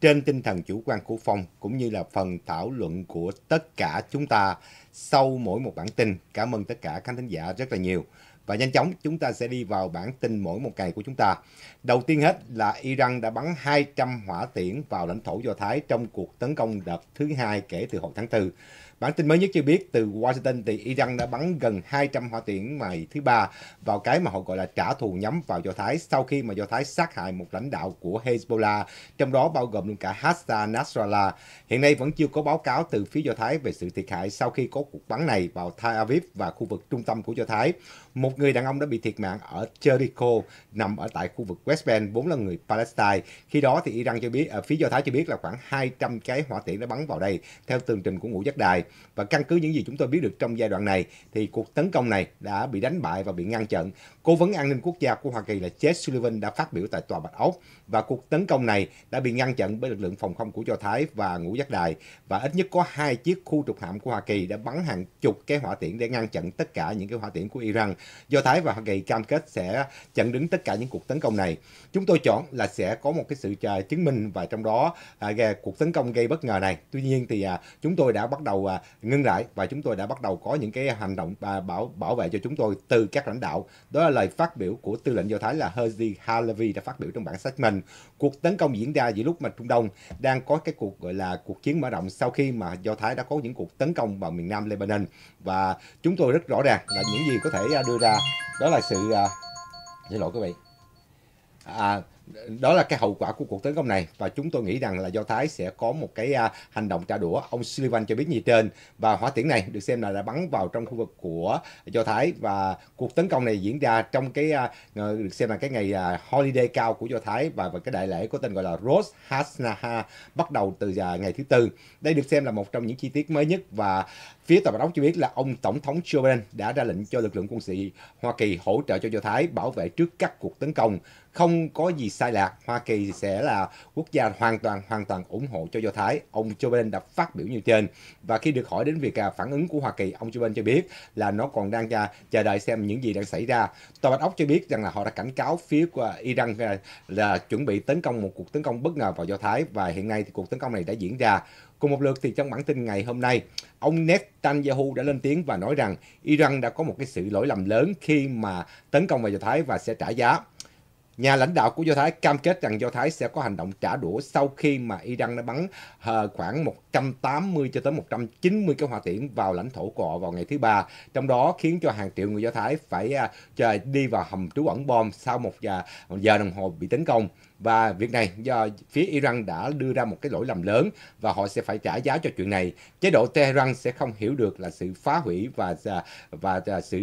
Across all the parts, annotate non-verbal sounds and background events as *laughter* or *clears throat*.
trên tinh thần chủ quan của Phong cũng như là phần thảo luận của tất cả chúng ta sau mỗi một bản tin. Cảm ơn tất cả khán thính giả rất là nhiều. Và nhanh chóng chúng ta sẽ đi vào bản tin mỗi một ngày của chúng ta. Đầu tiên hết là Iran đã bắn 200 hỏa tiễn vào lãnh thổ Do Thái trong cuộc tấn công đợt thứ hai kể từ hồi tháng 4. Bản tin mới nhất cho biết từ Washington thì Iran đã bắn gần 200 hỏa tiễn ngày thứ ba vào cái mà họ gọi là trả thù nhắm vào Do Thái sau khi mà Do Thái sát hại một lãnh đạo của Hezbollah, trong đó bao gồm luôn cả Hassan Nasrallah. Hiện nay vẫn chưa có báo cáo từ phía Do Thái về sự thiệt hại sau khi có cuộc bắn này vào Tel Aviv và khu vực trung tâm của Do Thái. Một người đàn ông đã bị thiệt mạng ở Jericho, nằm ở tại khu vực West Bank, vốn là người Palestine. Khi đó thì Iran cho biết, ở à, phía Do Thái cho biết là khoảng 200 cái hỏa tiễn đã bắn vào đây, theo tường trình của ngũ giác đài và căn cứ những gì chúng tôi biết được trong giai đoạn này thì cuộc tấn công này đã bị đánh bại và bị ngăn chặn. Cố vấn an ninh quốc gia của Hoa Kỳ là Jake Sullivan đã phát biểu tại Tòa Bạch Ốc và cuộc tấn công này đã bị ngăn chặn bởi lực lượng phòng không của Do Thái và ngũ giác đài và ít nhất có hai chiếc khu trục hạm của Hoa Kỳ đã bắn hàng chục cái hỏa tiễn để ngăn chặn tất cả những cái hỏa tiễn của Iran. Do Thái và Hoa Kỳ cam kết sẽ chặn đứng tất cả những cuộc tấn công này. Chúng tôi chọn là sẽ có một cái sự à, chứng minh và trong đó à, cuộc tấn công gây bất ngờ này. Tuy nhiên thì à, chúng tôi đã bắt đầu à, ngưng lại và chúng tôi đã bắt đầu có những cái hành động à, bảo bảo vệ cho chúng tôi từ các lãnh đạo. Đó là lời phát biểu của tư lệnh Do Thái là Herzi Halavi đã phát biểu trong bản sách mình rằng cuộc tấn công diễn ra giữa lúc mà Trung Đông đang có cái cuộc gọi là cuộc chiến mở rộng sau khi mà Do Thái đã có những cuộc tấn công vào miền Nam Lebanon và chúng tôi rất rõ ràng là những gì có thể à, đưa ra đó là sự à, xin lỗi quý vị à, đó là cái hậu quả của cuộc tấn công này và chúng tôi nghĩ rằng là do thái sẽ có một cái à, hành động trả đũa ông sullivan cho biết như trên và hỏa tiễn này được xem là đã bắn vào trong khu vực của do thái và cuộc tấn công này diễn ra trong cái à, ờ, được xem là cái ngày à, holiday cao của do thái và, và cái đại lễ có tên gọi là Rose hashanah bắt đầu từ à, ngày thứ tư đây được xem là một trong những chi tiết mới nhất và phía tòa bạch ốc cho biết là ông tổng thống joe biden đã ra lệnh cho lực lượng quân sự hoa kỳ hỗ trợ cho do thái bảo vệ trước các cuộc tấn công không có gì sai lạc Hoa Kỳ sẽ là quốc gia hoàn toàn hoàn toàn ủng hộ cho Do Thái ông Joe Biden đã phát biểu như trên và khi được hỏi đến việc à, phản ứng của Hoa Kỳ ông Joe Biden cho biết là nó còn đang à, chờ đợi xem những gì đang xảy ra Tòa Bạch Ốc cho biết rằng là họ đã cảnh cáo phía của Iran à, là chuẩn bị tấn công một cuộc tấn công bất ngờ vào Do Thái và hiện nay thì cuộc tấn công này đã diễn ra Cùng một lượt thì trong bản tin ngày hôm nay, ông Netanyahu đã lên tiếng và nói rằng Iran đã có một cái sự lỗi lầm lớn khi mà tấn công vào Do Thái và sẽ trả giá. Nhà lãnh đạo của Do Thái cam kết rằng Do Thái sẽ có hành động trả đũa sau khi mà Iran đã bắn ờ, khoảng 180 cho tới 190 cái hỏa tiễn vào lãnh thổ của họ vào ngày thứ ba, trong đó khiến cho hàng triệu người Do Thái phải ờ, đi vào hầm trú ẩn bom sau một giờ, một giờ đồng hồ bị tấn công. Và việc này do phía Iran đã đưa ra một cái lỗi lầm lớn và họ sẽ phải trả giá cho chuyện này. Chế độ Tehran sẽ không hiểu được là sự phá hủy và ờ, và sự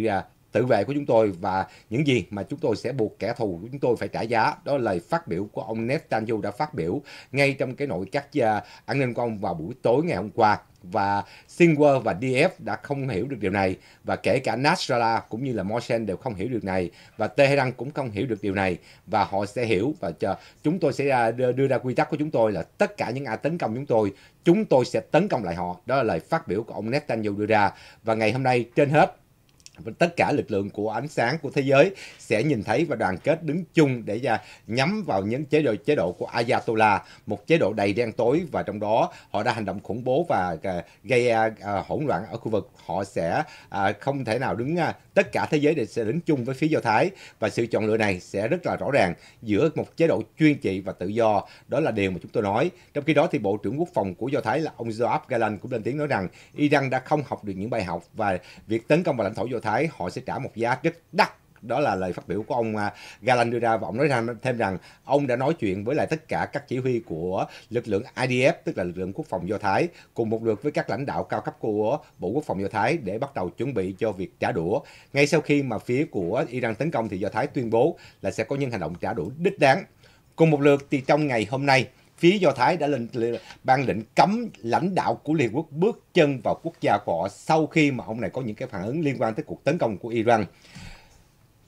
tự vệ của chúng tôi và những gì mà chúng tôi sẽ buộc kẻ thù của chúng tôi phải trả giá. Đó là lời phát biểu của ông Netanyahu đã phát biểu ngay trong cái nội các à, an ninh của ông vào buổi tối ngày hôm qua và Singer và DF đã không hiểu được điều này và kể cả Nasrallah cũng như là Mohsen đều không hiểu được này và Tehran cũng không hiểu được điều này và họ sẽ hiểu và chờ chúng tôi sẽ à, đưa ra quy tắc của chúng tôi là tất cả những ai tấn công chúng tôi chúng tôi sẽ tấn công lại họ đó là lời phát biểu của ông Netanyahu đưa ra và ngày hôm nay trên hết và tất cả lực lượng của ánh sáng của thế giới sẽ nhìn thấy và đoàn kết đứng chung để ra à, nhắm vào những chế độ chế độ của Ayatollah, một chế độ đầy đen tối và trong đó họ đã hành động khủng bố và à, gây à, hỗn loạn ở khu vực. Họ sẽ không thể nào đứng tất cả thế giới để sẽ đứng chung với phía Do Thái và sự chọn lựa này sẽ rất là rõ ràng giữa một chế độ chuyên trị và tự do. Đó là điều mà chúng tôi nói. Trong khi đó thì Bộ trưởng Quốc phòng của Do Thái là ông Joab Galan cũng lên tiếng nói rằng Iran đã không học được những bài học và việc tấn công vào lãnh thổ Do Thái Thái họ sẽ trả một giá rất đắt đó là lời phát biểu của ông à, Galan đưa ra và ông nói ra thêm rằng ông đã nói chuyện với lại tất cả các chỉ huy của lực lượng IDF tức là lực lượng quốc phòng Do Thái cùng một lượt với các lãnh đạo cao cấp của Bộ Quốc phòng Do Thái để bắt đầu chuẩn bị cho việc trả đũa. Ngay sau khi mà phía của Iran tấn công thì Do Thái tuyên bố là sẽ có những hành động trả đũa đích đáng. Cùng một lượt thì trong ngày hôm nay phía Do Thái đã lên ban định cấm lãnh đạo của Liên Quốc bước chân vào quốc gia của họ sau khi mà ông này có những cái phản ứng liên quan tới cuộc tấn công của Iran.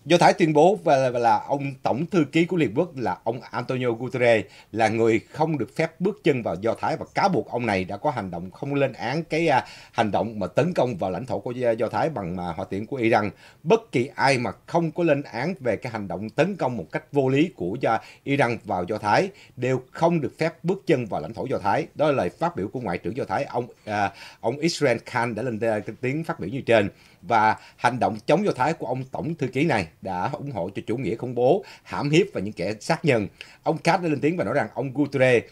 Do Thái tuyên bố và là, là ông tổng thư ký của Liên Quốc là ông Antonio Guterres là người không được phép bước chân vào Do Thái và cáo buộc ông này đã có hành động không lên án cái uh, hành động mà tấn công vào lãnh thổ của Do Thái bằng mà hỏa tiễn của Iran. Bất kỳ ai mà không có lên án về cái hành động tấn công một cách vô lý của uh, Iran vào Do Thái đều không được phép bước chân vào lãnh thổ Do Thái. Đó là lời phát biểu của ngoại trưởng Do Thái ông uh, ông Israel Khan đã lên à, tiếng phát biểu như trên và hành động chống Do Thái của ông Tổng Thư ký này đã ủng hộ cho chủ nghĩa khủng bố, hãm hiếp và những kẻ sát nhân. Ông Katz đã lên tiếng và nói rằng ông Guterres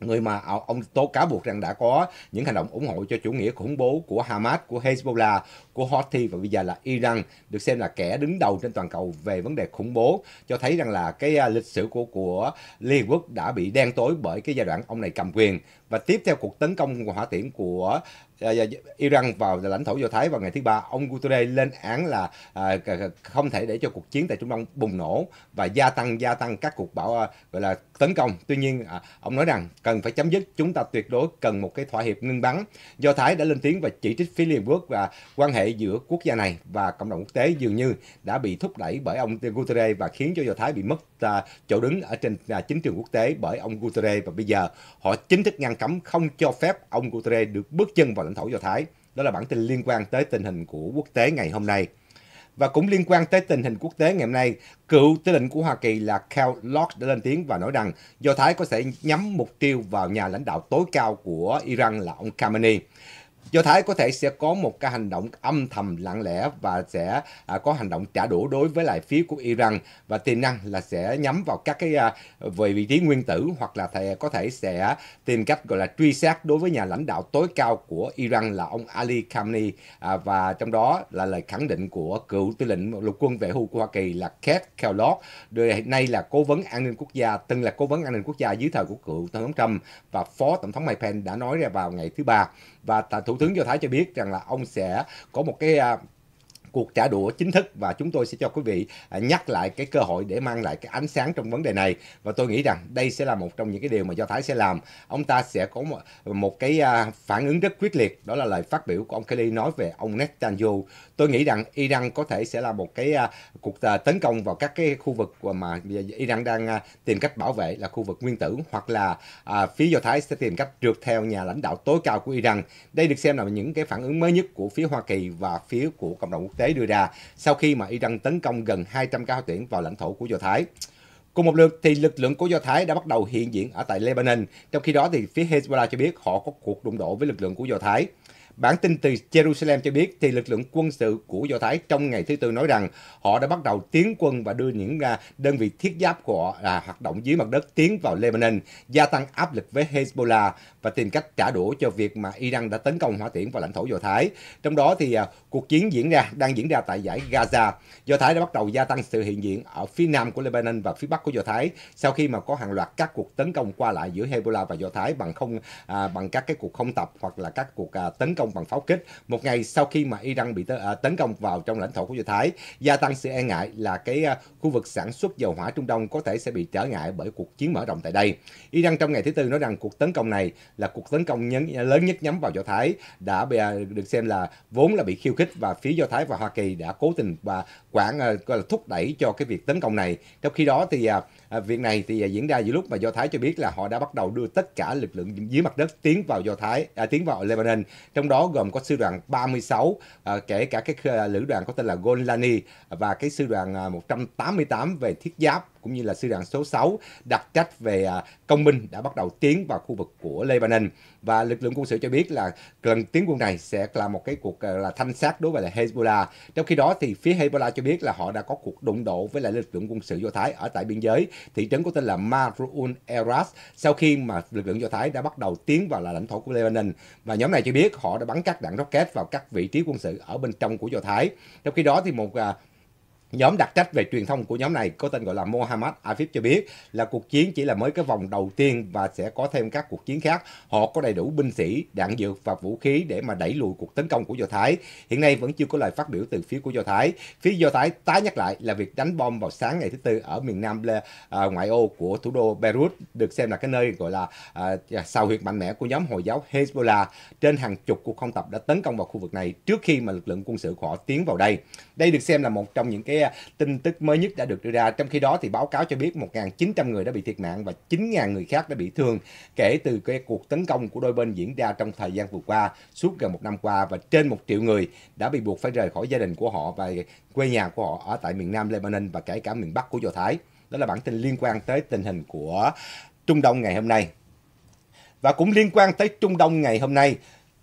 người mà ông tố cáo buộc rằng đã có những hành động ủng hộ cho chủ nghĩa khủng bố của Hamas, của Hezbollah, của Houthi và bây giờ là Iran được xem là kẻ đứng đầu trên toàn cầu về vấn đề khủng bố cho thấy rằng là cái à, lịch sử của của Liên Hợp Quốc đã bị đen tối bởi cái giai đoạn ông này cầm quyền và tiếp theo cuộc tấn công hỏa tiễn của Dạ, dạ, dạ. Iran vào lãnh thổ Do Thái vào ngày thứ ba, ông Guterre lên án là à, không thể để cho cuộc chiến tại Trung Đông bùng nổ và gia tăng gia tăng các cuộc bảo à, gọi là tấn công. Tuy nhiên à, ông nói rằng cần phải chấm dứt, chúng ta tuyệt đối cần một cái thỏa hiệp ngưng bắn. Do Thái đã lên tiếng và chỉ trích phía Liên Quốc và quan hệ giữa quốc gia này và cộng đồng quốc tế dường như đã bị thúc đẩy bởi ông Guterre và khiến cho Do Thái bị mất chỗ đứng ở trên chính trường quốc tế bởi ông Guterre và bây giờ họ chính thức ngăn cấm không cho phép ông Guterre được bước chân vào lãnh thổ Do Thái. Đó là bản tin liên quan tới tình hình của quốc tế ngày hôm nay. Và cũng liên quan tới tình hình quốc tế ngày hôm nay, cựu tư lệnh của Hoa Kỳ là Cal Lott đã lên tiếng và nói rằng Do Thái có thể nhắm mục tiêu vào nhà lãnh đạo tối cao của Iran là ông Khamenei. Do Thái có thể sẽ có một cái hành động âm thầm lặng lẽ và sẽ à, có hành động trả đũa đối với lại phía của Iran và tiềm năng là sẽ nhắm vào các cái à, về vị trí nguyên tử hoặc là thầy có thể sẽ tìm cách gọi là truy sát đối với nhà lãnh đạo tối cao của Iran là ông Ali Khamenei à, và trong đó là lời khẳng định của cựu tư lệnh lục quân vệ hưu của Hoa Kỳ là Keith Kellogg, nay là cố vấn an ninh quốc gia, từng là cố vấn an ninh quốc gia dưới thời của cựu tổng thống Trump và phó tổng thống Mike Pence đã nói ra vào ngày thứ ba và thủ tướng do thái cho biết rằng là ông sẽ có một cái à, cuộc trả đũa chính thức và chúng tôi sẽ cho quý vị à, nhắc lại cái cơ hội để mang lại cái ánh sáng trong vấn đề này và tôi nghĩ rằng đây sẽ là một trong những cái điều mà do thái sẽ làm ông ta sẽ có một, cái à, phản ứng rất quyết liệt đó là lời phát biểu của ông Kelly nói về ông Netanyahu tôi nghĩ rằng Iran có thể sẽ là một cái à, cuộc tấn công vào các cái khu vực mà Iran đang tìm cách bảo vệ là khu vực nguyên tử hoặc là phía do thái sẽ tìm cách trượt theo nhà lãnh đạo tối cao của Iran đây được xem là những cái phản ứng mới nhất của phía Hoa Kỳ và phía của cộng đồng quốc tế Đế đưa ra sau khi mà Iran tấn công gần 200 ca hỏa vào lãnh thổ của Do Thái. Cùng một lượt thì lực lượng của Do Thái đã bắt đầu hiện diện ở tại Lebanon, trong khi đó thì phía Hezbollah cho biết họ có cuộc đụng độ với lực lượng của Do Thái. Bản tin từ Jerusalem cho biết thì lực lượng quân sự của Do Thái trong ngày thứ Tư nói rằng họ đã bắt đầu tiến quân và đưa những đơn vị thiết giáp của họ là hoạt động dưới mặt đất tiến vào Lebanon, gia tăng áp lực với Hezbollah và tìm cách trả đũa cho việc mà Iran đã tấn công hỏa tiễn vào lãnh thổ Do Thái. Trong đó thì à, cuộc chiến diễn ra đang diễn ra tại giải Gaza. Do Thái đã bắt đầu gia tăng sự hiện diện ở phía nam của Lebanon và phía bắc của Do Thái sau khi mà có hàng loạt các cuộc tấn công qua lại giữa Hezbollah và Do Thái bằng không à, bằng các cái cuộc không tập hoặc là các cuộc à, tấn công công bằng pháo kích một ngày sau khi mà Iran bị à, tấn công vào trong lãnh thổ của Do Thái, gia tăng sự e ngại là cái à, khu vực sản xuất dầu hỏa Trung Đông có thể sẽ bị trở ngại bởi cuộc chiến mở rộng tại đây. Iran trong ngày thứ Tư nói rằng cuộc tấn công này là cuộc tấn công nhấn, lớn nhất nhắm vào Do Thái, đã bị, à, được xem là vốn là bị khiêu khích và phía Do Thái và Hoa Kỳ đã cố tình và quản thúc đẩy cho cái việc tấn công này. Trong khi đó thì À, việc này thì à, diễn ra giữa lúc mà Do Thái cho biết là họ đã bắt đầu đưa tất cả lực lượng dưới mặt đất tiến vào Do Thái, à, tiến vào Lebanon, trong đó gồm có sư đoàn 36, à, kể cả cái à, lữ đoàn có tên là Golani và cái sư đoàn 188 về thiết giáp cũng như là sư đoàn số 6 đặc trách về công binh đã bắt đầu tiến vào khu vực của Lebanon và lực lượng quân sự cho biết là lần tiến quân này sẽ là một cái cuộc ờ, là thanh sát đối với lại Hezbollah. Trong khi đó thì phía Hezbollah cho biết là họ đã có cuộc đụng độ với lại lực lượng quân sự Do Thái ở tại biên giới thị trấn có tên là Marun Eras sau khi mà lực lượng Do Thái đã bắt đầu tiến vào là lãnh thổ của Lebanon và nhóm này cho biết họ đã bắn các đạn rocket vào các vị trí quân sự ở bên trong của Do Thái. Trong khi đó thì một à, Nhóm đặc trách về truyền thông của nhóm này có tên gọi là Mohammad Afif cho biết là cuộc chiến chỉ là mới cái vòng đầu tiên và sẽ có thêm các cuộc chiến khác. Họ có đầy đủ binh sĩ, đạn dược và vũ khí để mà đẩy lùi cuộc tấn công của Do Thái. Hiện nay vẫn chưa có lời phát biểu từ phía của Do Thái. Phía Do Thái tái nhắc lại là việc đánh bom vào sáng ngày thứ Tư ở miền Nam à, ngoại ô của thủ đô Beirut được xem là cái nơi gọi là à, sao huyệt mạnh mẽ của nhóm Hồi giáo Hezbollah. Trên hàng chục cuộc không tập đã tấn công vào khu vực này trước khi mà lực lượng quân sự của họ tiến vào đây. Đây được xem là một trong những cái cái tin tức mới nhất đã được đưa ra. Trong khi đó thì báo cáo cho biết 1.900 người đã bị thiệt mạng và 9.000 người khác đã bị thương kể từ cái cuộc tấn công của đôi bên diễn ra trong thời gian vừa qua, suốt gần một năm qua và trên một triệu người đã bị buộc phải rời khỏi gia đình của họ và quê nhà của họ ở tại miền Nam Lebanon và kể cả miền Bắc của Do Thái. Đó là bản tin liên quan tới tình hình của Trung Đông ngày hôm nay. Và cũng liên quan tới Trung Đông ngày hôm nay,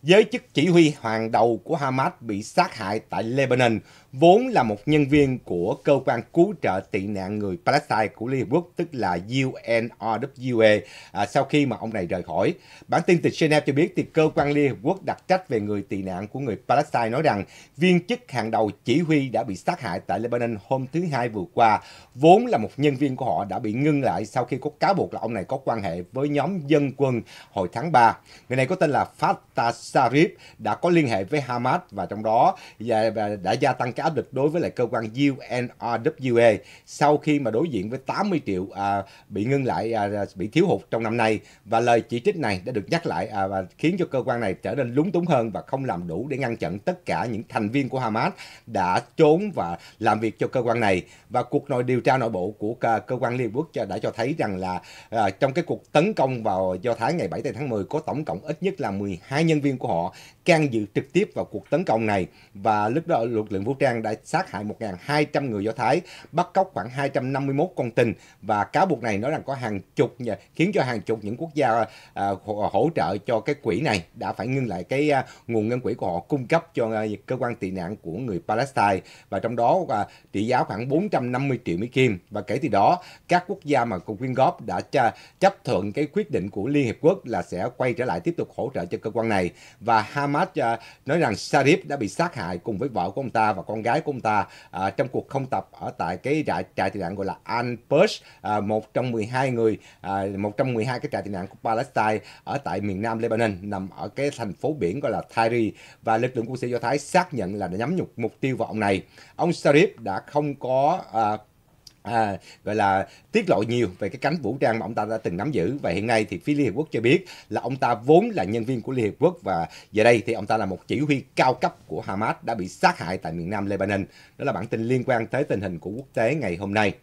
Giới chức chỉ huy hàng đầu của Hamas bị sát hại tại Lebanon, vốn là một nhân viên của cơ quan cứu trợ tị nạn người Palestine của Liên Hợp Quốc, tức là UNRWA, à, sau khi mà ông này rời khỏi. Bản tin từ Geneva cho biết thì cơ quan Liên Hợp Quốc đặc trách về người tị nạn của người Palestine nói rằng viên chức hàng đầu chỉ huy đã bị sát hại tại Lebanon hôm thứ Hai vừa qua, vốn là một nhân viên của họ đã bị ngưng lại sau khi có cáo buộc là ông này có quan hệ với nhóm dân quân hồi tháng 3. Người này có tên là Fatah Sarif đã có liên hệ với Hamas và trong đó và, đã gia tăng cái áp lực đối với lại cơ quan UNRWA sau khi mà đối diện với 80 triệu à, bị ngưng lại à, bị thiếu hụt trong năm nay và lời chỉ trích này đã được nhắc lại à, và khiến cho cơ quan này trở nên lúng túng hơn và không làm đủ để ngăn chặn tất cả những thành viên của Hamas đã trốn và làm việc cho cơ quan này và cuộc nội điều tra nội bộ của cơ, quan Liên Quốc đã cho thấy rằng là à, trong cái cuộc tấn công vào Do Thái ngày 7 tháng 10 có tổng cộng ít nhất là 12 nhân viên 果们。can dự trực tiếp vào cuộc tấn công này và lúc đó lực lượng vũ trang đã sát hại 1.200 người Do Thái, bắt cóc khoảng 251 con tin và cáo buộc này nói rằng có hàng chục khiến cho hàng chục những quốc gia à, hỗ trợ cho cái quỹ này đã phải ngưng lại cái à, nguồn ngân quỹ của họ cung cấp cho à, cơ quan tị nạn của người Palestine và trong đó trị giá khoảng 450 triệu Mỹ Kim và kể từ đó các quốc gia mà cùng quyên góp đã chấp thuận cái quyết định của Liên Hiệp Quốc là sẽ quay trở lại tiếp tục hỗ trợ cho cơ quan này và Hamas Hamas à, nói rằng Sharif đã bị sát hại cùng với vợ của ông ta và con gái của ông ta à, trong cuộc không tập ở tại cái trại trại tị nạn gọi là Al-Bus, à, một trong 12 người, à, một cái trại tị nạn của Palestine ở tại miền nam Lebanon nằm ở cái thành phố biển gọi là Tyre và lực lượng quân sự Do Thái xác nhận là đã nhắm nhục mục tiêu vào ông này. Ông Sharif đã không có à, à, gọi là tiết lộ nhiều về cái cánh vũ trang mà ông ta đã từng nắm giữ và hiện nay thì phía Liên Hiệp Quốc cho biết là ông ta vốn là nhân viên của Liên Hiệp Quốc và giờ đây thì ông ta là một chỉ huy cao cấp của Hamas đã bị sát hại tại miền nam Lebanon. Đó là bản tin liên quan tới tình hình của quốc tế ngày hôm nay.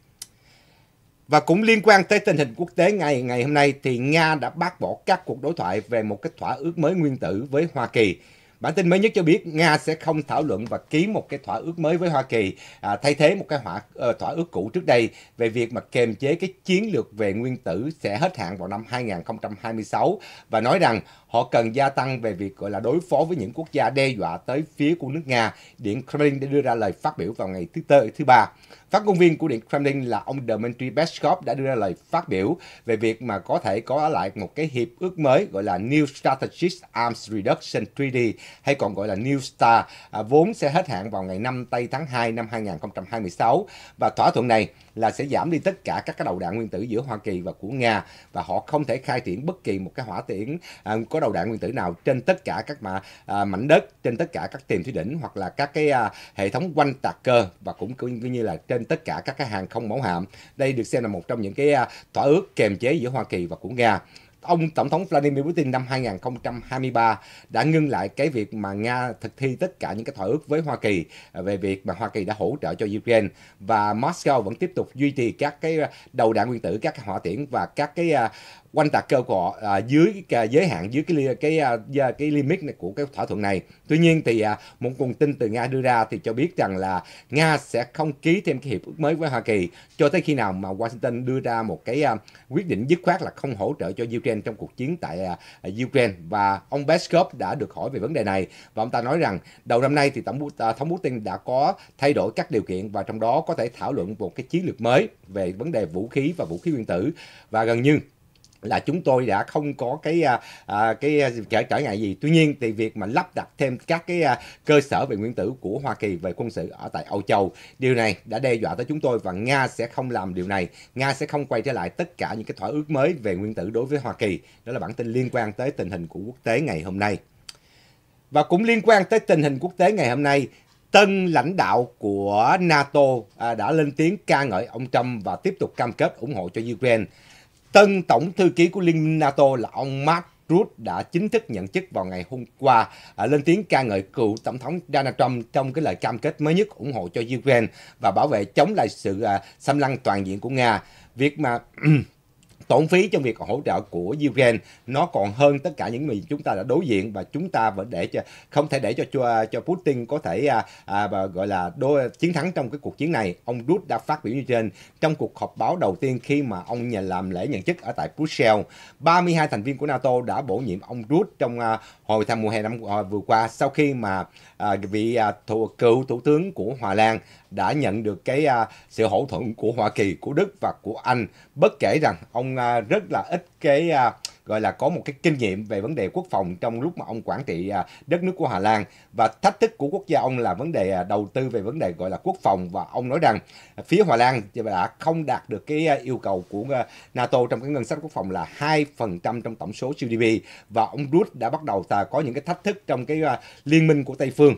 Và cũng liên quan tới tình hình quốc tế ngày ngày hôm nay thì Nga đã bác bỏ các cuộc đối thoại về một cái thỏa ước mới nguyên tử với Hoa Kỳ. Bản tin mới nhất cho biết Nga sẽ không thảo luận và ký một cái thỏa ước mới với Hoa Kỳ à, thay thế một cái hỏa, uh, thỏa ước cũ trước đây về việc mà kiềm chế cái chiến lược về nguyên tử sẽ hết hạn vào năm 2026 và nói rằng họ cần gia tăng về việc gọi là đối phó với những quốc gia đe dọa tới phía của nước Nga. Điện Kremlin đã đưa ra lời phát biểu vào ngày thứ tư thứ ba. Phát ngôn viên của Điện Kremlin là ông Dmitry Peskov đã đưa ra lời phát biểu về việc mà có thể có lại một cái hiệp ước mới gọi là New Strategic Arms Reduction Treaty hay còn gọi là New START, à, vốn sẽ hết hạn vào ngày 5 tây tháng 2 năm 2026 và thỏa thuận này là sẽ giảm đi tất cả các cái đầu đạn nguyên tử giữa Hoa Kỳ và của Nga và họ không thể khai triển bất kỳ một cái hỏa tiễn à, có đầu đạn nguyên tử nào trên tất cả các mà à, mảnh đất trên tất cả các tiềm thủy đỉnh hoặc là các cái à, hệ thống quanh tạc cơ và cũng cũng như là trên tất cả các cái hàng không mẫu hạm đây được xem là một trong những cái à, thỏa ước kềm chế giữa Hoa Kỳ và của Nga ông tổng thống Vladimir Putin năm 2023 đã ngưng lại cái việc mà Nga thực thi tất cả những cái thỏa ước với Hoa Kỳ về việc mà Hoa Kỳ đã hỗ trợ cho Ukraine và Moscow vẫn tiếp tục duy trì các cái đầu đạn nguyên tử, các cái hỏa tiễn và các cái à, quanh tạc cơ của à, dưới à, giới hạn dưới cái cái à, cái limit này của cái thỏa thuận này. Tuy nhiên thì à, một nguồn tin từ Nga đưa ra thì cho biết rằng là Nga sẽ không ký thêm cái hiệp ước mới với Hoa Kỳ cho tới khi nào mà Washington đưa ra một cái à, quyết định dứt khoát là không hỗ trợ cho Ukraine trong cuộc chiến tại à, à Ukraine và ông Peskov đã được hỏi về vấn đề này và ông ta nói rằng đầu năm nay thì tổng à, thống Putin đã có thay đổi các điều kiện và trong đó có thể thảo luận một cái chiến lược mới về vấn đề vũ khí và vũ khí nguyên tử và gần như là chúng tôi đã không có cái à, à cái à, trở trở ngại gì tuy nhiên thì việc mà lắp đặt thêm các cái à, cơ sở về nguyên tử của Hoa Kỳ về quân sự ở tại Âu Châu điều này đã đe dọa tới chúng tôi và Nga sẽ không làm điều này Nga sẽ không quay trở lại tất cả những cái thỏa ước mới về nguyên tử đối với Hoa Kỳ đó là bản tin liên quan tới tình hình của quốc tế ngày hôm nay và cũng liên quan tới tình hình quốc tế ngày hôm nay tân lãnh đạo của NATO à, đã lên tiếng ca ngợi ông Trump và tiếp tục cam kết ủng hộ cho Ukraine Tân Tổng Thư ký của Liên minh NATO là ông Mark Rutte đã chính thức nhận chức vào ngày hôm qua, à, lên tiếng ca ngợi cựu Tổng thống Donald Trump trong cái lời cam kết mới nhất ủng hộ cho Ukraine và bảo vệ chống lại sự à, xâm lăng toàn diện của Nga. Việc mà tổn phí trong việc hỗ trợ của Ukraine nó còn hơn tất cả những gì chúng ta đã đối diện và chúng ta vẫn để cho không thể để cho cho, cho Putin có thể à, à, gọi là đô, chiến thắng trong cái cuộc chiến này. Ông Rud đã phát biểu như trên trong cuộc họp báo đầu tiên khi mà ông nhà làm lễ nhận chức ở tại Brussels. 32 thành viên của NATO đã bổ nhiệm ông Rud trong à, hồi tháng mùa hè năm ờ, vừa qua sau khi mà à, vị à, thủ, cựu thủ tướng của Hòa Lan đã nhận được cái à, sự hậu thuẫn của Hoa Kỳ, của Đức và của Anh bất kể rằng ông rất là ít cái gọi là có một cái kinh nghiệm về vấn đề quốc phòng trong lúc mà ông quản trị à, đất nước của Hà Lan và thách thức của quốc gia ông là vấn đề à, đầu tư về vấn đề gọi là quốc phòng và ông nói rằng phía Hà Lan đã không đạt được cái à, yêu cầu của NATO trong cái ngân sách quốc phòng là 2% trong tổng số GDP và ông Rudd đã bắt đầu ta có những cái thách thức trong cái liên minh của Tây phương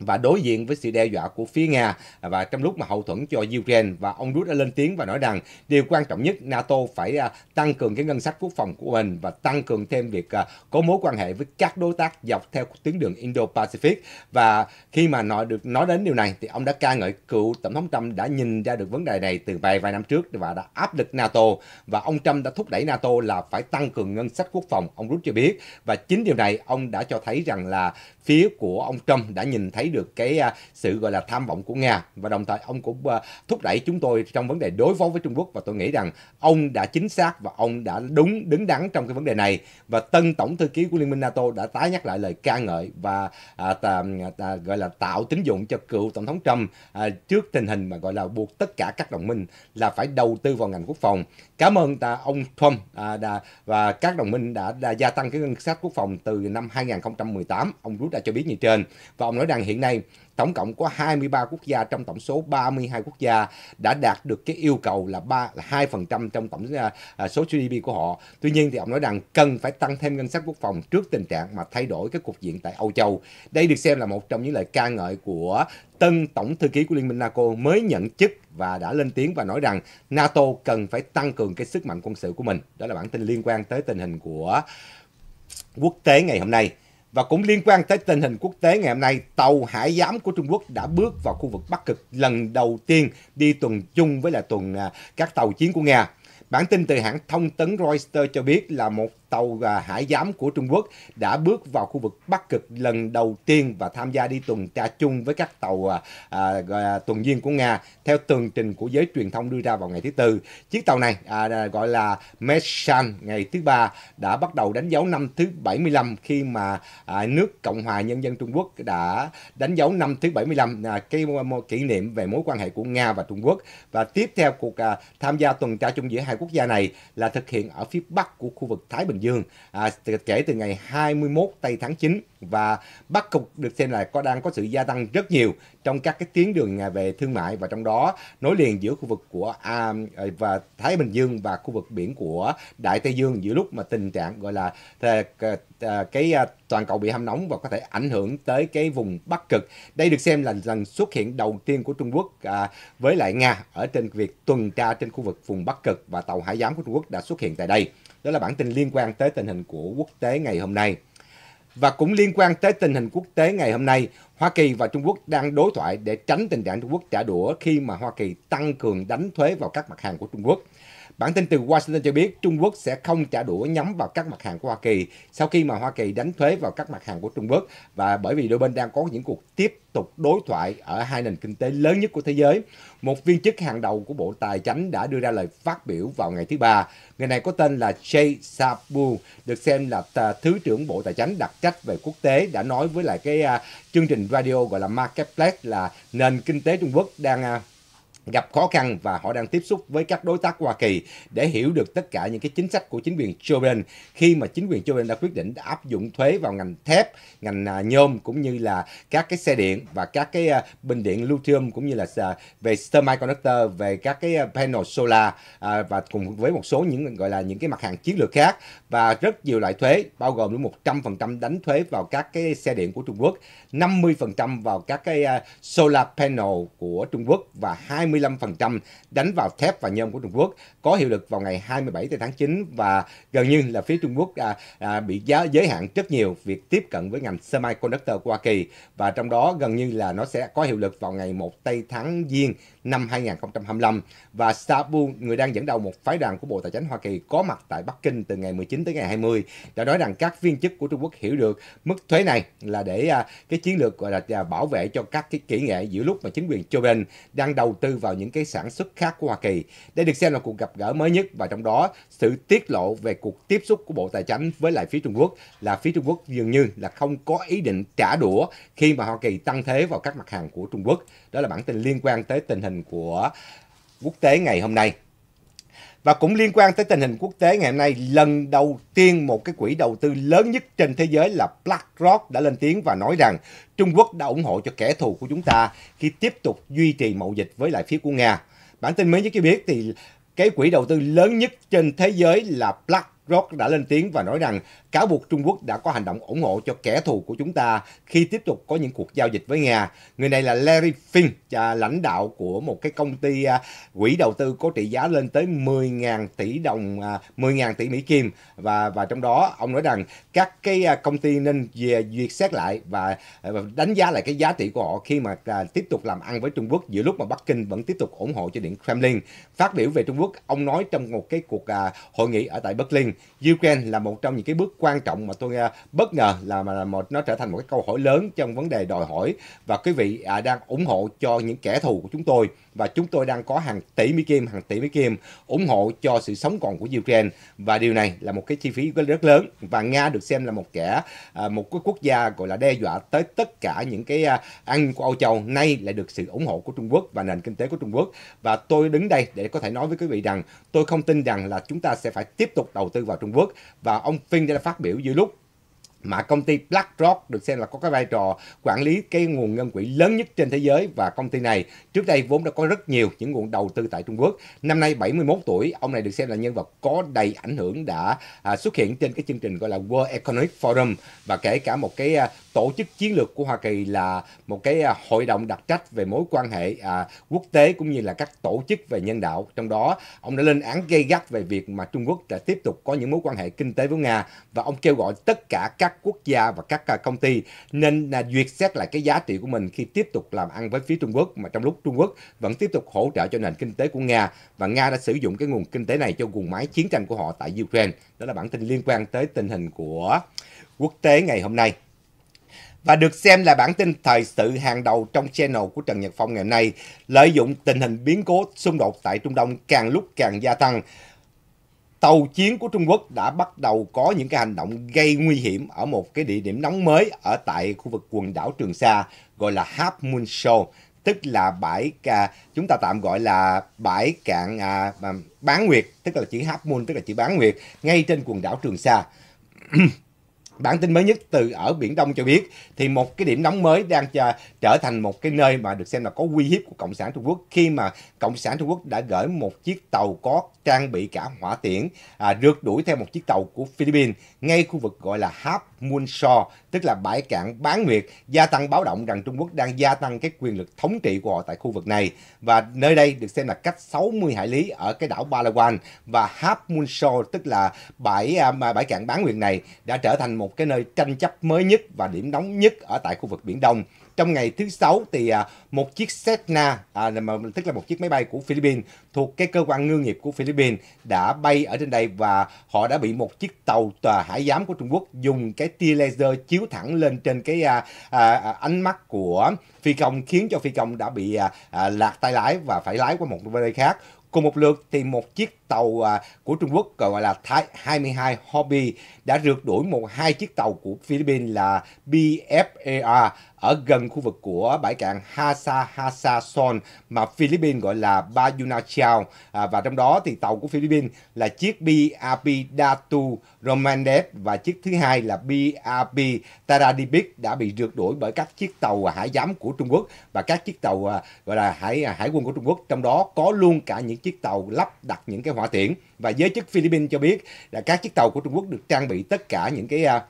và đối diện với sự đe dọa của phía Nga và trong lúc mà hậu thuẫn cho Ukraine và ông Rút đã lên tiếng và nói rằng điều quan trọng nhất NATO phải à, tăng cường cái ngân sách quốc phòng của mình và tăng cường thêm việc à, có mối quan hệ với các đối tác dọc theo tuyến đường Indo-Pacific và khi mà nói được nói đến điều này thì ông đã ca ngợi cựu tổng thống Trump đã nhìn ra được vấn đề này từ vài vài năm trước và đã áp lực NATO và ông Trump đã thúc đẩy NATO là phải tăng cường ngân sách quốc phòng ông Rút cho biết và chính điều này ông đã cho thấy rằng là phía của ông Trump đã nhìn thấy được cái à, sự gọi là tham vọng của Nga và đồng thời ông cũng à, thúc đẩy chúng tôi trong vấn đề đối phó với Trung Quốc và tôi nghĩ rằng ông đã chính xác và ông đã đúng đứng đắn trong cái vấn đề này và tân tổng thư ký của Liên minh NATO đã tái nhắc lại lời ca ngợi và à, tà, tà, gọi là tạo tín dụng cho cựu tổng thống Trump à, trước tình hình mà gọi là buộc tất cả các đồng minh là phải đầu tư vào ngành quốc phòng. Cảm ơn ta ông Trump à, đã, và các đồng minh đã, đã gia tăng cái ngân sách quốc phòng từ năm 2018. Ông rút đã cho biết như trên và ông nói rằng hiện hiện nay tổng cộng có 23 quốc gia trong tổng số 32 quốc gia đã đạt được cái yêu cầu là 3 là 2% trong tổng à, à, số GDP của họ. Tuy nhiên thì ông nói rằng cần phải tăng thêm ngân sách quốc phòng trước tình trạng mà thay đổi cái cục diện tại Âu Châu. Đây được xem là một trong những lời ca ngợi của tân tổng thư ký của Liên minh NATO mới nhận chức và đã lên tiếng và nói rằng NATO cần phải tăng cường cái sức mạnh quân sự của mình. Đó là bản tin liên quan tới tình hình của quốc tế ngày hôm nay. Và cũng liên quan tới tình hình quốc tế ngày hôm nay, tàu hải giám của Trung Quốc đã bước vào khu vực Bắc Cực lần đầu tiên đi tuần chung với là tuần à, các tàu chiến của Nga. Bản tin từ hãng thông tấn Reuters cho biết là một tàu hải giám của Trung Quốc đã bước vào khu vực Bắc Cực lần đầu tiên và tham gia đi tuần tra chung với các tàu à, à gọi tuần duyên của Nga theo tường trình của giới truyền thông đưa ra vào ngày thứ Tư. Chiếc tàu này à, à gọi là Meshan ngày thứ Ba đã bắt đầu đánh dấu năm thứ 75 khi mà à, nước Cộng hòa Nhân dân Trung Quốc đã đánh dấu năm thứ 75 là cái kỷ niệm về mối quan hệ của Nga và Trung Quốc và tiếp theo cuộc à, tham gia tuần tra chung giữa hai quốc gia này là thực hiện ở phía bắc của khu vực Thái Bình Dương à, kể từ ngày 21 tây tháng 9 và Bắc Cục được xem là có đang có sự gia tăng rất nhiều trong các cái tuyến đường à, về thương mại và trong đó nối liền giữa khu vực của à, và Thái Bình Dương và khu vực biển của Đại Tây Dương giữa lúc mà tình trạng gọi là à, à, cái toàn cầu bị hâm nóng và có thể ảnh hưởng tới cái vùng Bắc Cực. Đây được xem là lần xuất hiện đầu tiên của Trung Quốc với lại Nga ở trên việc tuần tra trên khu vực vùng Bắc Cực và tàu hải giám của Trung Quốc đã xuất hiện tại đây. Đó là bản tin liên quan tới tình hình của quốc tế ngày hôm nay. Và cũng liên quan tới tình hình quốc tế ngày hôm nay, Hoa Kỳ và Trung Quốc đang đối thoại để tránh tình trạng Trung Quốc trả đũa khi mà Hoa Kỳ tăng cường đánh thuế vào các mặt hàng của Trung Quốc. Bản tin từ Washington cho biết Trung Quốc sẽ không trả đũa nhắm vào các mặt hàng của Hoa Kỳ sau khi mà Hoa Kỳ đánh thuế vào các mặt hàng của Trung Quốc và bởi vì đôi bên đang có những cuộc tiếp tục đối thoại ở hai nền kinh tế lớn nhất của thế giới. Một viên chức hàng đầu của Bộ Tài chánh đã đưa ra lời phát biểu vào ngày thứ Ba. Người này có tên là Jay Sabu, được xem là Thứ trưởng Bộ Tài chánh đặc trách về quốc tế, đã nói với lại cái à, chương trình radio gọi là Marketplace là nền kinh tế Trung Quốc đang à, gặp khó khăn và họ đang tiếp xúc với các đối tác Hoa Kỳ để hiểu được tất cả những cái chính sách của chính quyền Joe Biden khi mà chính quyền Joe Biden đã quyết định đã áp dụng thuế vào ngành thép, ngành à, nhôm cũng như là các cái xe điện và các cái à, bình điện lithium cũng như là à, về semiconductor, về các cái panel solar và cùng với một số những gọi là những cái mặt hàng chiến lược khác và rất nhiều loại thuế bao gồm đến 100% đánh thuế vào các cái xe điện của Trung Quốc, 50% vào các cái solar panel của Trung Quốc và 20 25% đánh vào thép và nhôm của Trung Quốc có hiệu lực vào ngày 27 tháng 9 và gần như là phía Trung Quốc à, à, bị giá giới hạn rất nhiều việc tiếp cận với ngành semiconductor của Hoa Kỳ và trong đó gần như là nó sẽ có hiệu lực vào ngày 1 tây tháng Giêng năm 2025 và Sabu người đang dẫn đầu một phái đoàn của Bộ Tài chính Hoa Kỳ có mặt tại Bắc Kinh từ ngày 19 tới ngày 20 đã nói rằng các viên chức của Trung Quốc hiểu được mức thuế này là để à, cái chiến lược gọi là à, bảo vệ cho các cái kỹ nghệ giữa lúc mà chính quyền Joe Biden đang đầu tư vào những cái sản xuất khác của Hoa Kỳ. Đây được xem là cuộc gặp gỡ mới nhất và trong đó sự tiết lộ về cuộc tiếp xúc của Bộ Tài chính với lại phía Trung Quốc là phía Trung Quốc dường như là không có ý định trả đũa khi mà Hoa Kỳ tăng thế vào các mặt hàng của Trung Quốc. Đó là bản tin liên quan tới tình hình của quốc tế ngày hôm nay. Và cũng liên quan tới tình hình quốc tế ngày hôm nay, lần đầu tiên một cái quỹ đầu tư lớn nhất trên thế giới là BlackRock đã lên tiếng và nói rằng Trung Quốc đã ủng hộ cho kẻ thù của chúng ta khi tiếp tục duy trì mậu dịch với lại phía của Nga. Bản tin mới nhất cho biết thì cái quỹ đầu tư lớn nhất trên thế giới là BlackRock Rock đã lên tiếng và nói rằng cáo buộc Trung Quốc đã có hành động ủng hộ cho kẻ thù của chúng ta khi tiếp tục có những cuộc giao dịch với Nga. Người này là Larry Fink, lãnh đạo của một cái công ty à, quỹ đầu tư có trị giá lên tới 10.000 tỷ đồng, 10.000 à, tỷ Mỹ Kim và và trong đó ông nói rằng các cái à, công ty nên về duyệt xét lại và đánh giá lại cái giá trị của họ khi mà tiếp tục làm ăn với Trung Quốc giữa lúc mà Bắc Kinh vẫn tiếp tục ủng hộ cho Điện Kremlin. Phát biểu về Trung Quốc, ông nói trong một cái cuộc hội nghị ở tại Berlin Ukraine là một trong những cái bước quan trọng mà tôi à, bất ngờ là mà một nó trở thành một cái câu hỏi lớn trong vấn đề đòi hỏi và quý vị à, đang ủng hộ cho những kẻ thù của chúng tôi và chúng tôi đang có hàng tỷ mỹ kim, hàng tỷ mỹ kim ủng hộ cho sự sống còn của Ukraine và điều này là một cái chi phí rất lớn và Nga được xem là một kẻ à, một cái quốc gia gọi là đe dọa tới tất cả những cái à, ăn của Âu Châu nay lại được sự ủng hộ của Trung Quốc và nền kinh tế của Trung Quốc và tôi đứng đây để có thể nói với quý vị rằng tôi không tin rằng là chúng ta sẽ phải tiếp tục đầu tư vào Trung Quốc và ông Fink đã phát biểu giữa lúc mà công ty BlackRock được xem là có cái vai trò quản lý cái nguồn ngân quỹ lớn nhất trên thế giới và công ty này trước đây vốn đã có rất nhiều những nguồn đầu tư tại Trung Quốc. Năm nay 71 tuổi, ông này được xem là nhân vật có đầy ảnh hưởng đã à, xuất hiện trên cái chương trình gọi là World Economic Forum và kể cả một cái à, tổ chức chiến lược của Hoa Kỳ là một cái à, hội đồng đặc trách về mối quan hệ quốc tế cũng như là các tổ chức về nhân đạo. Trong đó, ông đã lên án gay gắt về việc mà Trung Quốc đã tiếp tục có những mối quan hệ kinh tế với Nga và ông kêu gọi tất cả các các quốc gia và các à, công ty nên à, duyệt xét lại cái giá trị của mình khi tiếp tục làm ăn với phía Trung Quốc mà trong lúc Trung Quốc vẫn tiếp tục hỗ trợ cho nền kinh tế của Nga và Nga đã sử dụng cái nguồn kinh tế này cho guồng máy chiến tranh của họ tại Ukraine. Đó là bản tin liên quan tới tình hình của quốc tế ngày hôm nay và được xem là bản tin thời sự hàng đầu trong channel của Trần Nhật Phong ngày hôm nay, lợi dụng tình hình biến cố xung đột tại Trung Đông càng lúc càng gia tăng tàu chiến của Trung Quốc đã bắt đầu có những cái hành động gây nguy hiểm ở một cái địa điểm nóng mới ở tại khu vực quần đảo Trường Sa gọi là Hap Mun Shoal, tức là bãi à, chúng ta tạm gọi là bãi cạn à, bán nguyệt, tức là chữ Hap Mun tức là chữ bán nguyệt ngay trên quần đảo Trường Sa. *clears throat* Bản tin mới nhất từ ở Biển Đông cho biết thì một cái điểm nóng mới đang trở thành một cái nơi mà được xem là có uy hiếp của Cộng sản Trung Quốc khi mà Cộng sản Trung Quốc đã gửi một chiếc tàu có trang bị cả hỏa tiễn à, rượt đuổi theo một chiếc tàu của Philippines ngay khu vực gọi là Hap Munsho, tức là bãi cảng bán nguyệt, gia tăng báo động rằng Trung Quốc đang gia tăng cái quyền lực thống trị của họ tại khu vực này. Và nơi đây được xem là cách 60 hải lý ở cái đảo Palawan và Hap Munsho, tức là bãi à, bãi cảng bán nguyệt này đã trở thành một cái nơi tranh chấp mới nhất và điểm nóng nhất ở tại khu vực Biển Đông. Trong ngày thứ sáu thì à, một chiếc Cessna, à, mà, tức là một chiếc máy bay của Philippines thuộc cái cơ quan ngư nghiệp của Philippines đã bay ở trên đây và họ đã bị một chiếc tàu tòa hải giám của Trung Quốc dùng cái tia laser chiếu thẳng lên trên cái à, à, à ánh mắt của phi công khiến cho phi công đã bị à, à, lạc tay lái và phải lái qua một nơi khác. Cùng một lượt thì một chiếc tàu à, của Trung Quốc gọi là Thái 22 Hobby đã rượt đuổi một hai chiếc tàu của Philippines là BFAR ở gần khu vực của bãi cạn Hasa Hasa Son mà Philippines gọi là Bayuna à, và trong đó thì tàu của Philippines là chiếc BRP Datu Romandes và chiếc thứ hai là BRP Taradibik đã bị rượt đuổi bởi các chiếc tàu hải giám của Trung Quốc và các chiếc tàu à, gọi là hải à, hải quân của Trung Quốc trong đó có luôn cả những chiếc tàu lắp đặt những cái hỏa tiễn và giới chức Philippines cho biết là các chiếc tàu của Trung Quốc được trang bị tất cả những cái à,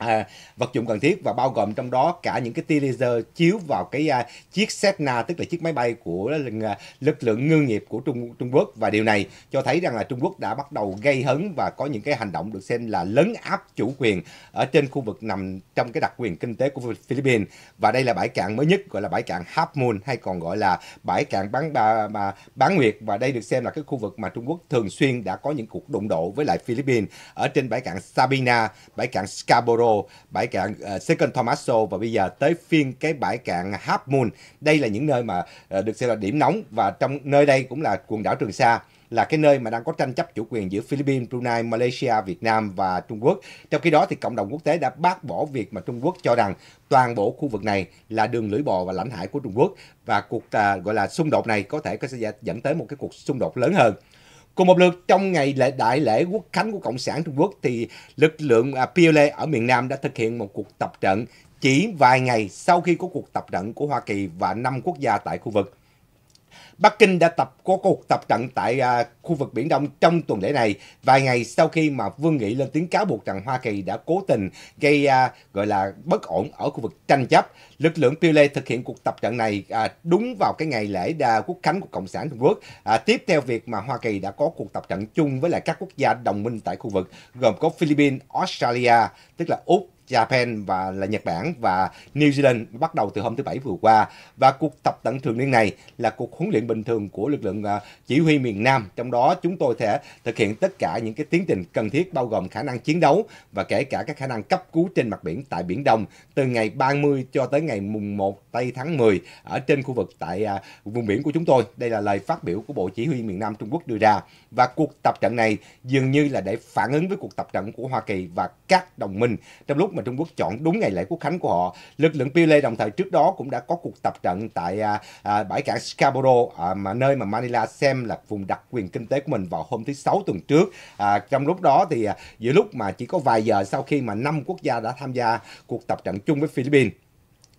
À, vật dụng cần thiết và bao gồm trong đó cả những cái tia laser chiếu vào cái à, chiếc Cessna tức là chiếc máy bay của à, à, lực lượng ngư nghiệp của Trung Trung Quốc và điều này cho thấy rằng là Trung Quốc đã bắt đầu gây hấn và có những cái hành động được xem là lấn áp chủ quyền ở trên khu vực nằm trong cái đặc quyền kinh tế của Philippines và đây là bãi cạn mới nhất gọi là bãi cạn Half Moon hay còn gọi là bãi cạn bán bà, bà bán nguyệt và đây được xem là cái khu vực mà Trung Quốc thường xuyên đã có những cuộc đụng độ với lại Philippines ở trên bãi cạn Sabina, bãi cạn Scarborough bãi cạn uh, Second Tomaso và bây giờ tới phiên cái bãi cạn Half Moon. Đây là những nơi mà uh, được xem là điểm nóng và trong nơi đây cũng là quần đảo Trường Sa là cái nơi mà đang có tranh chấp chủ quyền giữa Philippines, Brunei, Malaysia, Việt Nam và Trung Quốc. Trong khi đó thì cộng đồng quốc tế đã bác bỏ việc mà Trung Quốc cho rằng toàn bộ khu vực này là đường lưỡi bò và lãnh hải của Trung Quốc và cuộc à, gọi là xung đột này có thể có sẽ dẫn tới một cái cuộc xung đột lớn hơn. Cùng một lượt trong ngày lễ đại lễ quốc khánh của Cộng sản Trung Quốc thì lực lượng à, PLA ở miền Nam đã thực hiện một cuộc tập trận chỉ vài ngày sau khi có cuộc tập trận của Hoa Kỳ và năm quốc gia tại khu vực. Bắc Kinh đã tập có cuộc tập trận tại à, khu vực Biển Đông trong tuần lễ này, vài ngày sau khi mà Vương Nghị lên tiếng cáo buộc rằng Hoa Kỳ đã cố tình gây à, gọi là bất ổn ở khu vực tranh chấp. Lực lượng Tiêu Lê thực hiện cuộc tập trận này à, đúng vào cái ngày lễ đa quốc khánh của Cộng sản Trung Quốc. À, tiếp theo việc mà Hoa Kỳ đã có cuộc tập trận chung với lại các quốc gia đồng minh tại khu vực gồm có Philippines, Australia, tức là Úc, Japan và là Nhật Bản và New Zealand bắt đầu từ hôm thứ Bảy vừa qua. Và cuộc tập tận thường niên này là cuộc huấn luyện bình thường của lực lượng à, chỉ huy miền Nam. Trong đó chúng tôi sẽ thực hiện tất cả những cái tiến trình cần thiết bao gồm khả năng chiến đấu và kể cả các khả năng cấp cứu trên mặt biển tại Biển Đông từ ngày 30 cho tới ngày mùng 1 tây tháng 10 ở trên khu vực tại à, vùng biển của chúng tôi. Đây là lời phát biểu của Bộ Chỉ huy miền Nam Trung Quốc đưa ra. Và cuộc tập trận này dường như là để phản ứng với cuộc tập trận của Hoa Kỳ và các đồng minh trong lúc mà mà Trung Quốc chọn đúng ngày lễ quốc khánh của họ. Lực lượng Pile đồng thời trước đó cũng đã có cuộc tập trận tại à, à, bãi cảng Scarborough, à, mà nơi mà Manila xem là vùng đặc quyền kinh tế của mình vào hôm thứ Sáu tuần trước. À, trong lúc đó thì à, giữa lúc mà chỉ có vài giờ sau khi mà năm quốc gia đã tham gia cuộc tập trận chung với Philippines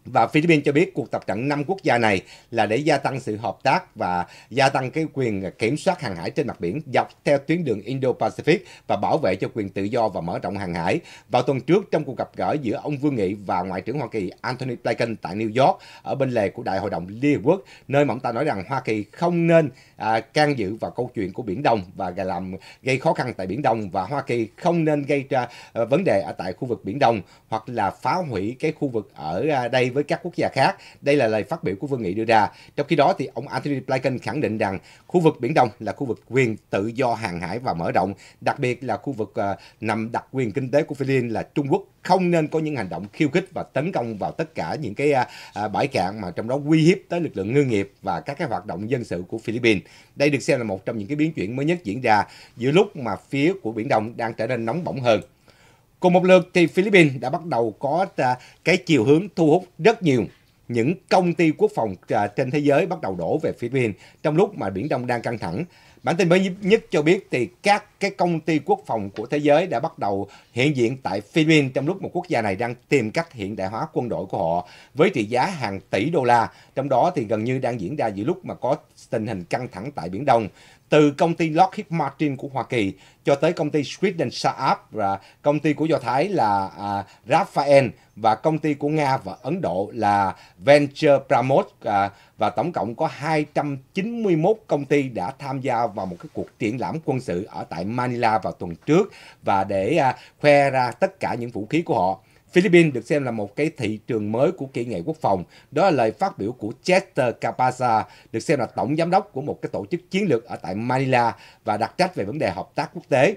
và Philippines cho biết cuộc tập trận năm quốc gia này là để gia tăng sự hợp tác và gia tăng cái quyền kiểm soát hàng hải trên mặt biển dọc theo tuyến đường Indo-Pacific và bảo vệ cho quyền tự do và mở rộng hàng hải. Vào tuần trước, trong cuộc gặp gỡ giữa ông Vương Nghị và Ngoại trưởng Hoa Kỳ Anthony Blinken tại New York ở bên lề của Đại hội đồng Liên Hợp Quốc, nơi mà ông ta nói rằng Hoa Kỳ không nên à, can dự vào câu chuyện của Biển Đông và làm gây khó khăn tại Biển Đông và Hoa Kỳ không nên gây ra à, vấn đề ở tại khu vực Biển Đông hoặc là phá hủy cái khu vực ở à, đây với các quốc gia khác. Đây là lời phát biểu của Vương Nghị đưa ra. Trong khi đó thì ông Anthony Blinken khẳng định rằng khu vực Biển Đông là khu vực quyền tự do hàng hải và mở rộng, đặc biệt là khu vực uh, nằm đặc quyền kinh tế của Philippines là Trung Quốc không nên có những hành động khiêu khích và tấn công vào tất cả những cái uh, bãi cạn mà trong đó uy hiếp tới lực lượng ngư nghiệp và các cái hoạt động dân sự của Philippines. Đây được xem là một trong những cái biến chuyển mới nhất diễn ra giữa lúc mà phía của Biển Đông đang trở nên nóng bỏng hơn. Cùng một lượt thì Philippines đã bắt đầu có à, cái chiều hướng thu hút rất nhiều những công ty quốc phòng à, trên thế giới bắt đầu đổ về Philippines trong lúc mà Biển Đông đang căng thẳng. Bản tin mới nhất cho biết thì các cái công ty quốc phòng của thế giới đã bắt đầu hiện diện tại Philippines trong lúc một quốc gia này đang tìm cách hiện đại hóa quân đội của họ với trị giá hàng tỷ đô la. Trong đó thì gần như đang diễn ra giữa lúc mà có tình hình căng thẳng tại Biển Đông từ công ty Lockheed Martin của Hoa Kỳ cho tới công ty Sweden Saab và công ty của Do Thái là à, Rafael và công ty của Nga và Ấn Độ là Venture Pramod à, và tổng cộng có 291 công ty đã tham gia vào một cái cuộc triển lãm quân sự ở tại Manila vào tuần trước và để à, khoe ra tất cả những vũ khí của họ. Philippines được xem là một cái thị trường mới của kỹ nghệ quốc phòng. Đó là lời phát biểu của Chester Capasa, được xem là tổng giám đốc của một cái tổ chức chiến lược ở tại Manila và đặc trách về vấn đề hợp tác quốc tế.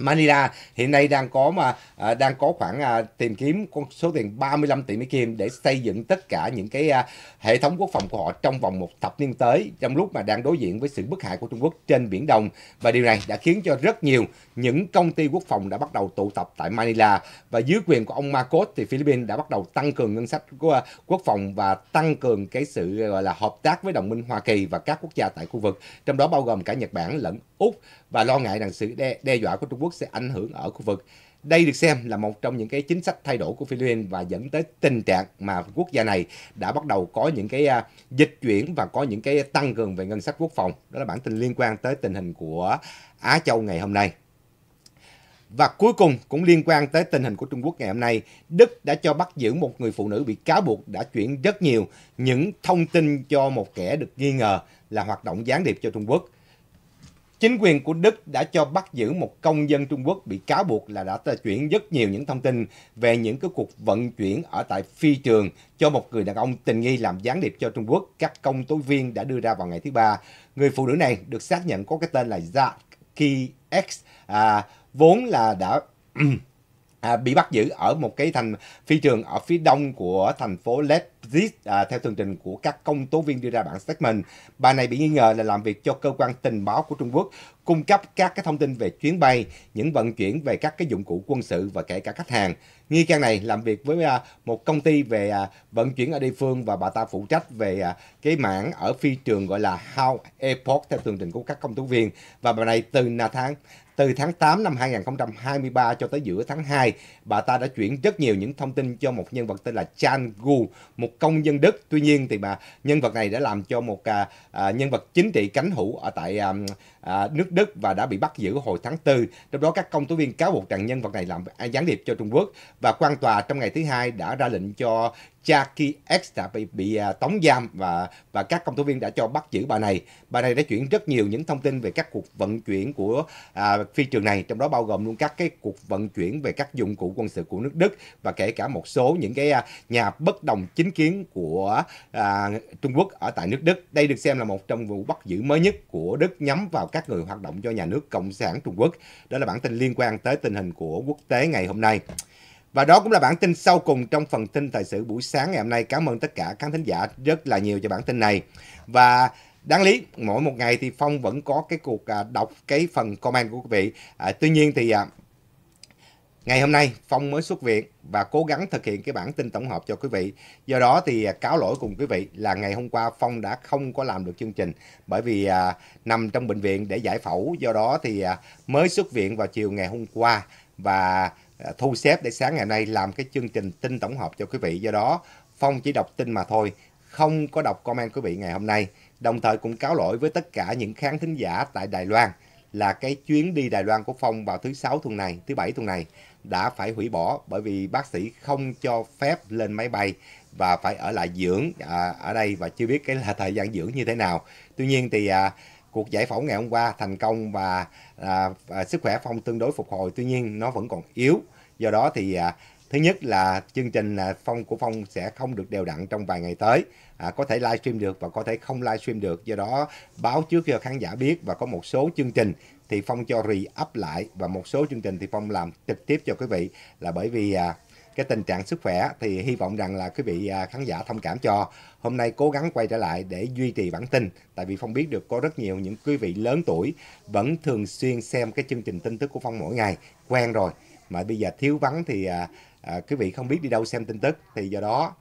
Manila hiện nay đang có mà à, đang có khoảng à, tìm kiếm con số tiền 35 tỷ Mỹ Kim để xây dựng tất cả những cái à, hệ thống quốc phòng của họ trong vòng một thập niên tới trong lúc mà đang đối diện với sự bức hại của Trung Quốc trên biển Đông và điều này đã khiến cho rất nhiều những công ty quốc phòng đã bắt đầu tụ tập tại Manila và dưới quyền của ông Marcos thì Philippines đã bắt đầu tăng cường ngân sách của à, quốc phòng và tăng cường cái sự gọi là hợp tác với đồng minh Hoa Kỳ và các quốc gia tại khu vực trong đó bao gồm cả Nhật Bản lẫn Úc và lo ngại rằng sự đe, đe dọa của Trung Quốc sẽ ảnh hưởng ở khu vực. Đây được xem là một trong những cái chính sách thay đổi của Philippines và dẫn tới tình trạng mà quốc gia này đã bắt đầu có những cái à, dịch chuyển và có những cái tăng cường về ngân sách quốc phòng. Đó là bản tin liên quan tới tình hình của Á Châu ngày hôm nay. Và cuối cùng cũng liên quan tới tình hình của Trung Quốc ngày hôm nay, Đức đã cho bắt giữ một người phụ nữ bị cáo buộc đã chuyển rất nhiều những thông tin cho một kẻ được nghi ngờ là hoạt động gián điệp cho Trung Quốc. Chính quyền của Đức đã cho bắt giữ một công dân Trung Quốc bị cáo buộc là đã chuyển rất nhiều những thông tin về những cái cuộc vận chuyển ở tại phi trường cho một người đàn ông tình nghi làm gián điệp cho Trung Quốc. Các công tố viên đã đưa ra vào ngày thứ ba. Người phụ nữ này được xác nhận có cái tên là Zaki X, à, vốn là đã *clears throat* à, bị bắt giữ ở một cái thành phi trường ở phía đông của thành phố Leipzig. Ziz, à, theo tường trình của các công tố viên đưa ra bản statement. Bà này bị nghi ngờ là làm việc cho cơ quan tình báo của Trung Quốc cung cấp các cái thông tin về chuyến bay, những vận chuyển về các cái dụng cụ quân sự và kể cả khách hàng. Nghi can này làm việc với à, một công ty về à, vận chuyển ở địa phương và bà ta phụ trách về à, cái mảng ở phi trường gọi là How Airport theo tường trình của các công tố viên và bà này từ là tháng từ tháng 8 năm 2023 cho tới giữa tháng 2, bà ta đã chuyển rất nhiều những thông tin cho một nhân vật tên là Chan Gu, một một công dân Đức tuy nhiên thì mà nhân vật này đã làm cho một à, à nhân vật chính trị cánh hữu ở tại à, à, nước Đức và đã bị bắt giữ hồi tháng 4 trong đó các công tố viên cáo buộc rằng nhân vật này làm gián điệp cho Trung Quốc và quan tòa trong ngày thứ hai đã ra lệnh cho Jackie X đã bị bị à, tống giam và và các công tố viên đã cho bắt giữ bà này. Bà này đã chuyển rất nhiều những thông tin về các cuộc vận chuyển của à, phi trường này, trong đó bao gồm luôn các cái cuộc vận chuyển về các dụng cụ quân sự của nước Đức và kể cả một số những cái à, nhà bất đồng chính kiến của à, Trung Quốc ở tại nước Đức. Đây được xem là một trong vụ bắt giữ mới nhất của Đức nhắm vào các người hoạt động cho nhà nước Cộng sản Trung Quốc. Đó là bản tin liên quan tới tình hình của quốc tế ngày hôm nay. Và đó cũng là bản tin sau cùng trong phần tin thời sự buổi sáng ngày hôm nay. Cảm ơn tất cả khán thính giả rất là nhiều cho bản tin này. Và đáng lý mỗi một ngày thì Phong vẫn có cái cuộc à, đọc cái phần comment của quý vị. À, tuy nhiên thì à, ngày hôm nay Phong mới xuất viện và cố gắng thực hiện cái bản tin tổng hợp cho quý vị. Do đó thì à, cáo lỗi cùng quý vị là ngày hôm qua Phong đã không có làm được chương trình bởi vì à, nằm trong bệnh viện để giải phẫu. Do đó thì à, mới xuất viện vào chiều ngày hôm qua và À, thu xếp để sáng ngày nay làm cái chương trình tin tổng hợp cho quý vị. Do đó, Phong chỉ đọc tin mà thôi, không có đọc comment quý vị ngày hôm nay. Đồng thời cũng cáo lỗi với tất cả những khán thính giả tại Đài Loan là cái chuyến đi Đài Loan của Phong vào thứ sáu tuần này, thứ bảy tuần này đã phải hủy bỏ bởi vì bác sĩ không cho phép lên máy bay và phải ở lại dưỡng à, ở đây và chưa biết cái là thời gian dưỡng như thế nào. Tuy nhiên thì à, cuộc giải phẫu ngày hôm qua thành công và à, à, sức khỏe phong tương đối phục hồi tuy nhiên nó vẫn còn yếu do đó thì à, thứ nhất là chương trình à, phong của phong sẽ không được đều đặn trong vài ngày tới à, có thể livestream được và có thể không livestream được do đó báo trước cho khán giả biết và có một số chương trình thì phong cho re up lại và một số chương trình thì phong làm trực tiếp cho quý vị là bởi vì à, cái tình trạng sức khỏe thì hy vọng rằng là quý vị à, khán giả thông cảm cho hôm nay cố gắng quay trở lại để duy trì bản tin tại vì phong biết được có rất nhiều những quý vị lớn tuổi vẫn thường xuyên xem cái chương trình tin tức của phong mỗi ngày quen rồi mà bây giờ thiếu vắng thì à, à, quý vị không biết đi đâu xem tin tức thì do đó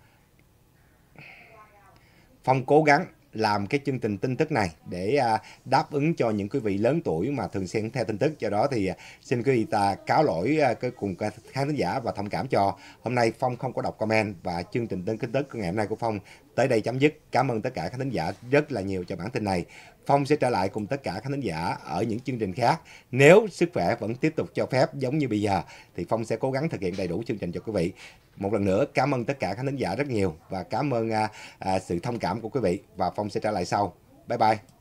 phong cố gắng làm cái chương trình tin tức này để à, đáp ứng cho những quý vị lớn tuổi mà thường xuyên theo tin tức do đó thì à, xin quý vị ta cáo lỗi à, cùng khán giả và thông cảm cho hôm nay phong không có đọc comment và chương trình tin tức ngày hôm nay của phong tới đây chấm dứt cảm ơn tất cả khán giả rất là nhiều cho bản tin này Phong sẽ trở lại cùng tất cả khán thính giả ở những chương trình khác. Nếu sức khỏe vẫn tiếp tục cho phép giống như bây giờ thì Phong sẽ cố gắng thực hiện đầy đủ chương trình cho quý vị. Một lần nữa cảm ơn tất cả khán thính giả rất nhiều và cảm ơn à, à, sự thông cảm của quý vị và Phong sẽ trở lại sau. Bye bye.